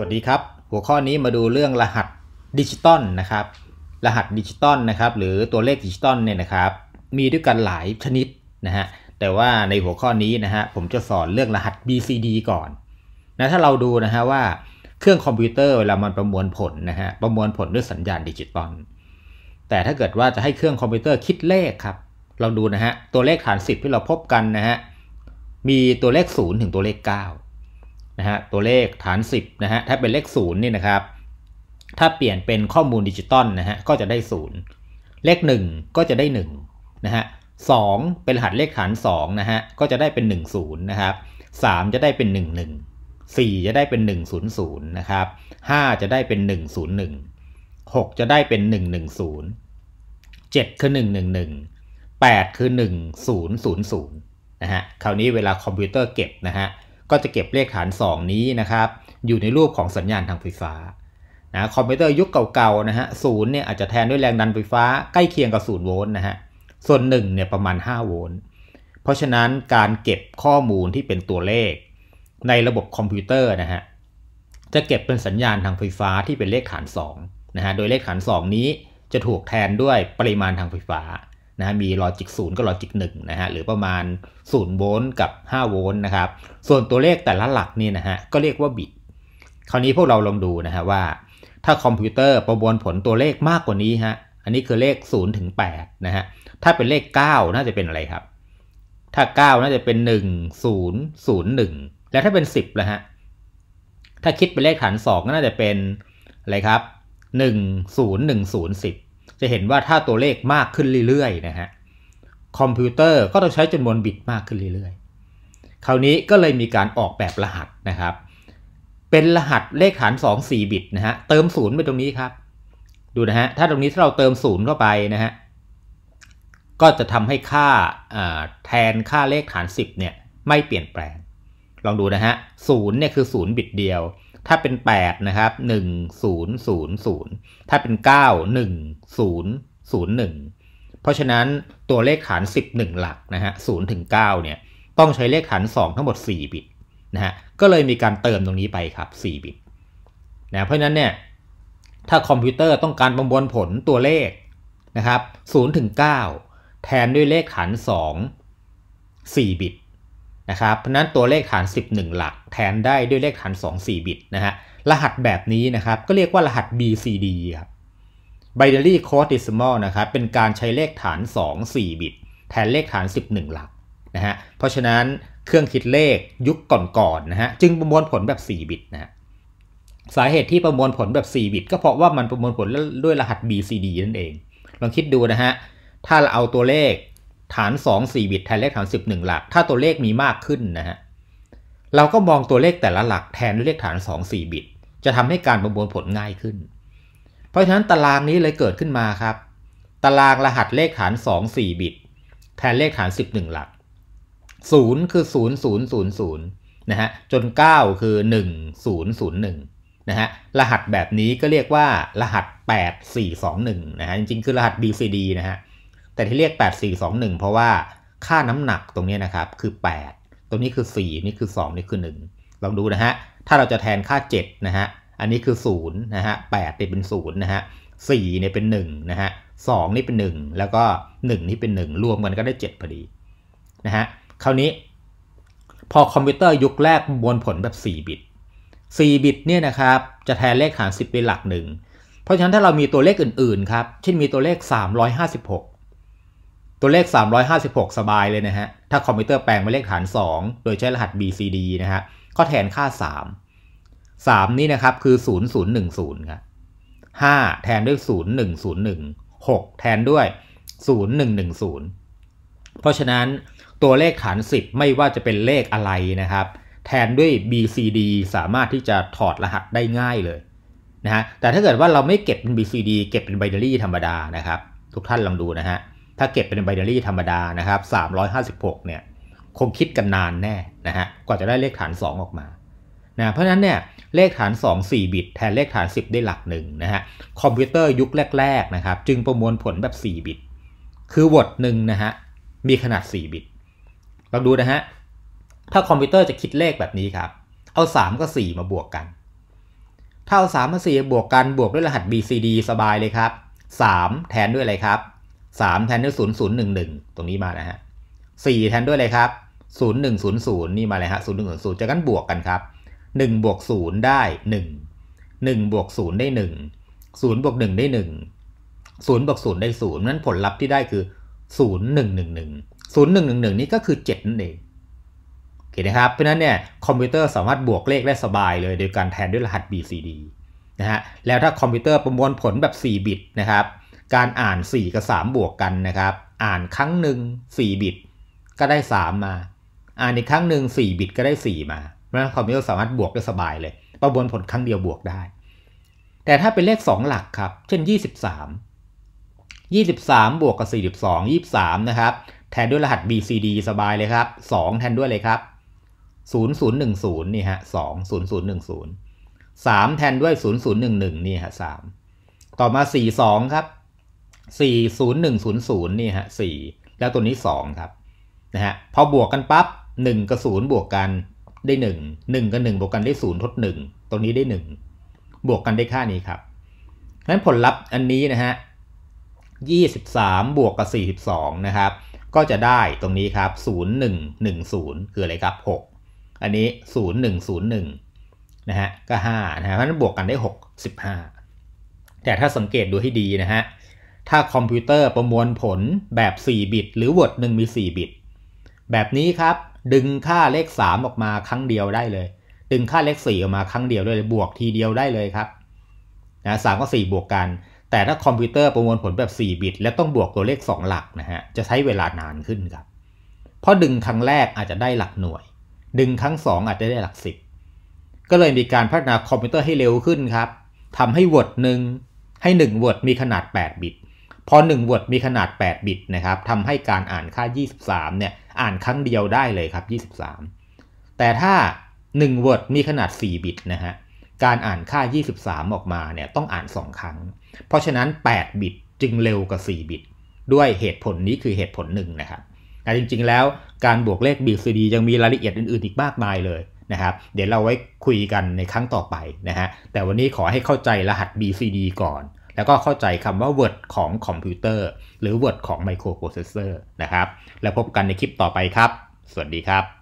วัสดีครับหัวข้อนี้มาดูเรื่องรหัสดิจิตอลนะครับรหัสดิจิตอลนะครับหรือตัวเลขดิจิตอลเนี่ยนะครับมีด้วยกันหลายชนิดนะฮะแต่ว่าในหัวข้อนี้นะฮะผมจะสอนเรื่องรหัส BCD ก่อนนะถ้าเราดูนะฮะว่าเครื่องคอมพิวเตอร์เวลามันประมวลผลนะฮะประมวลผลด้วยสัญญาณดิจิตอลแต่ถ้าเกิดว่าจะให้เครื่องคอมพิวเตอร์คิดเลขครับเราดูนะฮะตัวเลขฐานสิบที่เราพบกันนะฮะมีตัวเลข 0 ถึงตัวเลข 9ะฮะตัวเลขฐาน 10นะฮะถ้าเป็นเลข0นี่นะครับถ้าเปลี่ยนเป็นข้อมูลดิจิตอลนะฮะก็จะได้0เลข1ก็จะได้1นะฮะสองเป็นรหัสเลขฐาน2นะฮะก็จะได้เป็น 1 0นะครับ3จะได้เป็น 1 1 4 จะได้เป็น 1 0 0นะครับ5จะได้เป็น 1 0 1 6 จะได้เป็น 1 1 0 7 คือ 1 1 1 8คือ 1 0 0 0นะฮะคราวนี้เวลาคอมพิวเตอร์เก็บนะฮะก็จะเก็บเลขฐาน2นี้นะครับ อยู่ในรูปของสัญญาณทางไฟฟ้านะคอมพิวเตอร์ยุคเก่าๆนะฮะศูนย์เนี่ย อาจจะแทนด้วยแรงดันไฟฟ้าใกล้เคียงกับศูนย์โวลต์นะฮะ ส่วน1เนี่ยประมาณ 5 โวลต์เพราะฉะนั้นการเก็บข้อมูลที่เป็นตัวเลขในระบบคอมพิวเตอร์นะฮะ จะเก็บเป็นสัญญาณทางไฟฟ้าที่เป็นเลขฐาน2นะฮะโดยเลขฐาน2 นี้จะถูกแทนด้วยปริมาณทางไฟฟ้านะฮะมีลอจิกศูนย์กับลอจิกหนึ่งนะฮะหรือประมาณ0โวลต์กับ5โวลต์นะครับส่วนตัวเลขแต่ละหลักนี่นะฮะก็เรียกว่าบิตคราวนี้พวกเราลองดูนะฮะว่า ถ้าคอมพิวเตอร์ประมวลผลตัวเลขมากกว่านี้ฮะอันนี้คือเลข0ถึง8นะฮะถ้าเป็นเลข 9 น่าจะเป็นอะไรครับ ถ้า 9 น่าจะเป็น 1 0 0 1 แล้วถ้าเป็น 10นะฮะถ้าคิดเป็นเลขฐาน 2 ก็น่าจะเป็นอะไรครับ1 0 1 0 10จะเห็นว่าถ้าตัวเลขมากขึ้นเรื่อยๆนะฮะคอมพิวเตอร์ก็ต้องใช้จำนวนบิตมากขึ้นเรื่อยๆ คราวนี้ก็เลยมีการออกแบบรหัสนะครับ เป็นรหัสเลขฐาน 2 4บิตนะฮะเติมศูนย์ไปตรงนี้ครับดูนะฮะถ้าตรงนี้ถ้าเราเติมศูนย์เข้าไปนะฮะก็จะทำให้ค่าแทนค่าเลขฐาน10เนี่ยไม่เปลี่ยนแปลงลองดูนะฮะศูนย์เนี่ยคือศูนย์บิตเดียวถ้าเป็น 8 นะครับ 1000 ถ้าเป็น 9 1001 เพราะฉะนั้นตัวเลขฐาน11หลักนะฮะ0ถึง9เนี่ย ต้องใช้เลขฐาน2 ทั้งหมด 4 บิตนะฮะก็เลยมีการเติมตรงนี้ไปครับ 4 บิตนะเพราะฉะนั้นเนี่ย ถ้าคอมพิวเตอร์ต้องการประมวลผลตัวเลขนะครับ0ถึง9แทนด้วยเลขฐาน2 4 บิตะครับเพราะนั้นตัวเลขฐาน 11 หลักแทนได้ด้วยเลขฐาน 2 4 บิตนะฮะรหัสแบบนี้นะครับก็เรียกว่ารหัส BCD ครับ Binary Code Decimal นะครับเป็นการใช้เลขฐาน 2 4 บิตแทนเลขฐาน11หลักนะฮะเพราะฉะนั้นเครื่องคิดเลขยุคก่อนๆนนะฮะจึงประมวลผลแบบ 4 บิตนะสาเหตุที่ประมวลผลแบบ 4 บิตก็เพราะว่ามันประมวลผลด้วยรหัส BCD นั่นเองลองคิดดูนะฮะถ้าเราเอาตัวเลขฐาน 2 4 บิตแทนเลขฐาน 1 1 หลัก ถ้าตัวเลขมีมากขึ้นนะฮะ เราก็มองตัวเลขแต่ละหลักแทนเลขฐาน 2 4 บิต จะทำให้การประมวลผลง่ายขึ้น เพราะฉะนั้นตารางนี้เลยเกิดขึ้นมาครับ ตารางรหัสเลขฐาน 2 4 บิตแทนเลขฐาน 11 หลัก 0 คือ 0 0 0 0 นะฮะ จน 9 คือ 1 0 0 1 นะฮะ รหัสแบบนี้ก็เรียกว่ารหัส 8421 นะฮะ จริงๆ คือรหัส BCD นะฮะแต่ที่เรียก8421 เพราะว่าค่าน้ำหนักตรงนี้นะครับคือ 8 ตรงนี้คือ 4 นี่คือ2นี่คือ1ลองดูนะฮะถ้าเราจะแทนค่า 7นะฮะอันนี้คือ0นะฮะ8ปนี่เป็น0นะฮะ4เนี่ยเป็น1นะฮะ2นี่เป็น 1 แล้วก็1นี่เป็น 1รวมกันก็ได้ 7 พอดีนะฮะคราวนี้ พอคอมพิวเตอร์ยุคแรกมวลผลแบบ 4 บิต 4บิตเนี่ยนะครับจะแทนเลขหาร10 เป็นหลักหนึ่งเพราะฉะนั้นถ้าเรามีตัวเลขอื่นๆครับเช่นมีตัวเลข 356ตัวเลข 356 สบายเลยนะฮะ ถ้าคอมพิวเตอร์แปลงเป็นเลขฐาน 2 โดยใช้รหัส BCD นะฮะ ก็แทนค่า 3 3 นี่นะครับคือ 0010ครับ5แทนด้วย 0101 6 แทนด้วย 0110 เพราะฉะนั้นตัวเลขฐาน 10 ไม่ว่าจะเป็นเลขอะไรนะครับ แทนด้วย BCD สามารถที่จะถอดรหัสได้ง่ายเลยนะฮะ แต่ถ้าเกิดว่าเราไม่เก็บเป็น BCD เก็บเป็นไบนารี่ธรรมดานะครับ ทุกท่านลองดูนะฮะถ้าเก็บเป็นไบเดอรี่ธรรมดานะครับ356เนี่ยคงคิดกันนานแน่นะฮะ กว่าจะได้เลขฐาน 2 ออกมา นะ เพราะฉะนั้นเนี่ยเลขฐาน 2 4 บิต แทนเลขฐาน 10 ได้หลักหนึ่งนะฮะ คอมพิวเตอร์ยุคแรก ๆนะครับ จึงประมวลผลแบบ 4 บิต คือวอดหนึ่งนะฮะมีขนาด 4 บิต ลองดูนะฮะ ถ้าคอมพิวเตอร์จะคิดเลขแบบนี้ครับ เอา 3กับ4มาบวกกันถ้าเอา3กับ4บวกกันบวกด้วยรหัส BCD สบายเลยครับ 3 แทนด้วยอะไรครับ3 แทนด้วย 0 0 1 1 ตรงนี้มานะฮะ 4 แทนด้วยอะไรครับ 0 1 0 0นี่มาเลยฮะ 0 1 0 0จากนั้นบวกกันครับ 1 บวก 0 ได้ 1 1 บวก0ได้ 1 0บวก1ได้ 1 0บวก0ได้0นั้นผลลัพธ์ที่ได้คือ 0 1 1 1 0 1 1 1 นี่ก็คือ 7 นั่นเองโอเคนะครับเพราะนั้นเนี่ยคอมพิวเตอร์สามารถบวกเลขได้สบายเลย โดยการแทนด้วยรหัส BCD นะฮะแล้วถ้าคอมพิวเตอร์ประมวลผลแบบ 4 บิต นะครับการอ่าน 4กับ3 บวกกันนะครับ อ่านครั้งหนึ่ง 4 บิตก็ได้ 3 มา อ่านอีกครั้งหนึ่ง 4 บิตก็ได้ 4 มาเพราะฉะนั้นคอมพิวเตอร์สามารถบวกได้สบายเลย ประมวลผลครั้งเดียวบวกได้ แต่ถ้าเป็นเลข 2 หลักครับ เช่น23 23 บวกกับ42 23นะครับ แทนด้วยรหัส BCD สบายเลยครับ 2 แทนด้วยเลยครับ0010นี่ฮะ20010 3 แทนด้วย 0011นี่ฮะ3ต่อมา42ครับสี่ศูนย์หนึ่งศูนย์ศูนย์นี่ฮะสี่แล้วตัวนี้สองครับนะฮะพอบวกกันปั๊บหนึ่งกับศูนย์บวกกันได้หนึ่งหนึ่งกับหนึ่งบวกกันได้ศูนย์ทดหนึ่งตรงนี้ได้หนึ่งบวกกันได้ค่านี้ครับนั้นผลลัพธ์อันนี้นะฮะยี่สิบสามบวกกับสี่สิบสองนะครับ ก็จะได้ตรงนี้ครับศูนย์หนึ่งหนึ่งศูนย์คืออะไรครับหกอันนี้ศูนย์หนึ่งศูนย์หนึ่งนะฮะก็ห้านะฮะเพราะนั้นบวกกันได้หกสิบห้าแต่ถ้าสังเกตดูให้ดีนะฮะถ้าคอมพิวเตอร์ประมวลผลแบบ 4 บิต หรือ Word 1มี 4 บิต แบบนี้ครับ ดึงค่าเลข 3 ออกมาครั้งเดียวได้เลย ดึงค่าเลข 4 ออกมาครั้งเดียวได้เลย บวกทีเดียวได้เลยครับ นะสามกับ4บวกกัน แต่ถ้าคอมพิวเตอร์ประมวลผลแบบ 4 บิต และต้องบวกตัวเลข 2 หลักนะฮะ จะใช้เวลานานขึ้นครับ เพราะดึงครั้งแรกอาจจะได้หลักหน่วย ดึงครั้ง 2 อาจจะได้หลัก10ก็เลยมีการพัฒนาคอมพิวเตอร์ให้เร็วขึ้นครับทำให้ Word 1ให้1 Word มีขนาด 8 บิตพอ1 Word มีขนาด8บิตนะครับทำให้การอ่านค่า 23เนี่ยอ่านครั้งเดียวได้เลยครับ23 แต่ถ้า1 Word มีขนาด4บิตนะฮะการอ่านค่า 23 ออกมาเนี่ยต้องอ่าน 2 ครั้ง เพราะฉะนั้น8บิตจึงเร็วกว่า4บิตด้วยเหตุผลนี้คือเหตุผลหนึ่งนะครับแต่จริงๆแล้วการบวกเลข BCD ยังมีรายละเอียดอื่นๆอีกมากมายเลยนะครับเดี๋ยวเราไว้คุยกันในครั้งต่อไปนะฮะแต่วันนี้ขอให้เข้าใจรหัส BCD ก่อนแล้วก็เข้าใจคำว่า Word ของคอมพิวเตอร์ หรือ Word ของไมโครโปรเซสเซอร์นะครับ แล้วพบกันในคลิปต่อไปครับ สวัสดีครับ